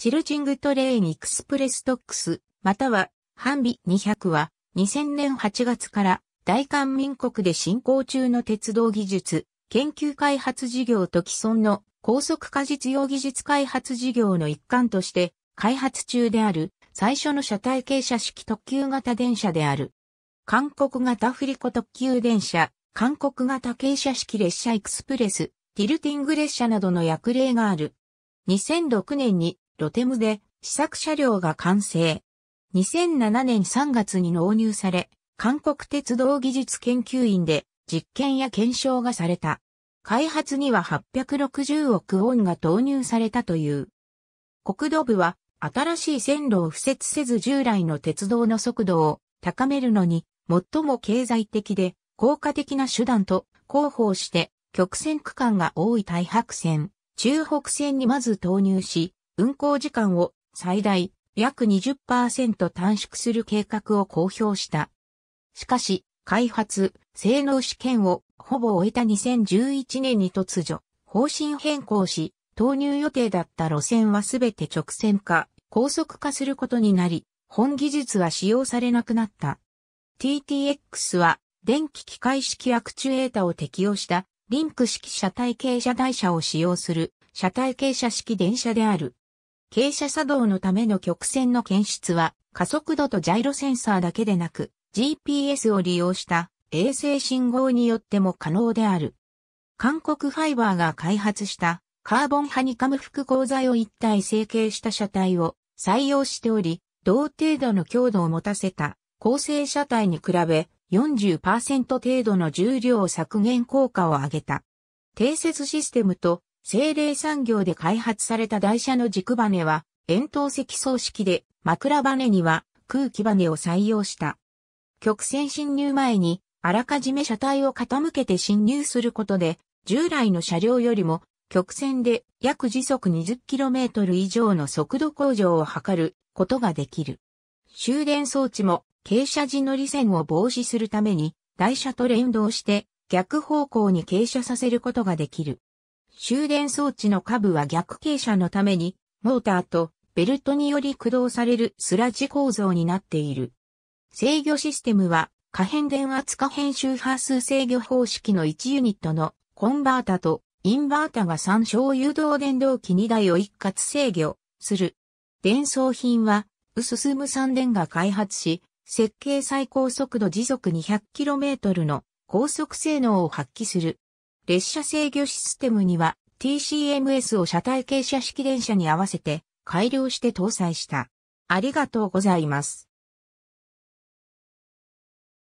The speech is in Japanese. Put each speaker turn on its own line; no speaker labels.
チルチングトレインエクスプレストックス、または、ハンビ200は、2000年8月から大韓民国で進行中の鉄道技術、研究開発事業と既存の高速化実用技術開発事業の一環として、開発中である最初の車体傾斜式特急型電車である。韓国型振り子特急電車、韓国型傾斜式列車エクスプレス、ティルティング列車などの役例がある。2006年にロテムで試作車両が完成。2007年3月に納入され、韓国鉄道技術研究院で実験や検証がされた。開発には860億ウォンが投入されたという。国土部は新しい線路を敷設せず従来の鉄道の速度を高めるのに最も経済的で効果的な手段と広報して曲線区間が多い大白線、中北線にまず投入し、運行時間を最大約20%短縮する計画を公表した。しかし、開発、性能試験をほぼ終えた2011年に突如、方針変更し、投入予定だった路線はすべて直線化、高速化することになり、本技術は使用されなくなった。TTX は電気機械式アクチュエータを適用したリンク式車体傾斜台車を使用する車体傾斜式電車である。傾斜作動のための曲線の検出は加速度とジャイロセンサーだけでなく GPS を利用した衛星信号によっても可能である。韓国ファイバーが開発したカーボンハニカム複合材を一体成形した車体を採用しており、同程度の強度を持たせた構成車体に比べ40%程度の重量削減効果を上げた。定説システムと精霊産業で開発された台車の軸バネは、円筒積層式で、枕バネには空気バネを採用した。曲線侵入前に、あらかじめ車体を傾けて侵入することで、従来の車両よりも、曲線で約時速 20km 以上の速度向上を図ることができる。終電装置も傾斜時乗り線を防止するために台車と連動して逆方向に傾斜させることができる。終電装置の下部は逆傾斜のために、モーターとベルトにより駆動されるスラッジ構造になっている。制御システムは、可変電圧可変周波数制御方式の1ユニットのコンバータとインバータが参照誘導電動機2台を一括制御する。伝送品は、ウススム3電が開発し、設計最高速度時速 200km の高速性能を発揮する。列車制御システムには TCMS を車体傾斜式電車に合わせて改良して搭載した。ありがとうございます。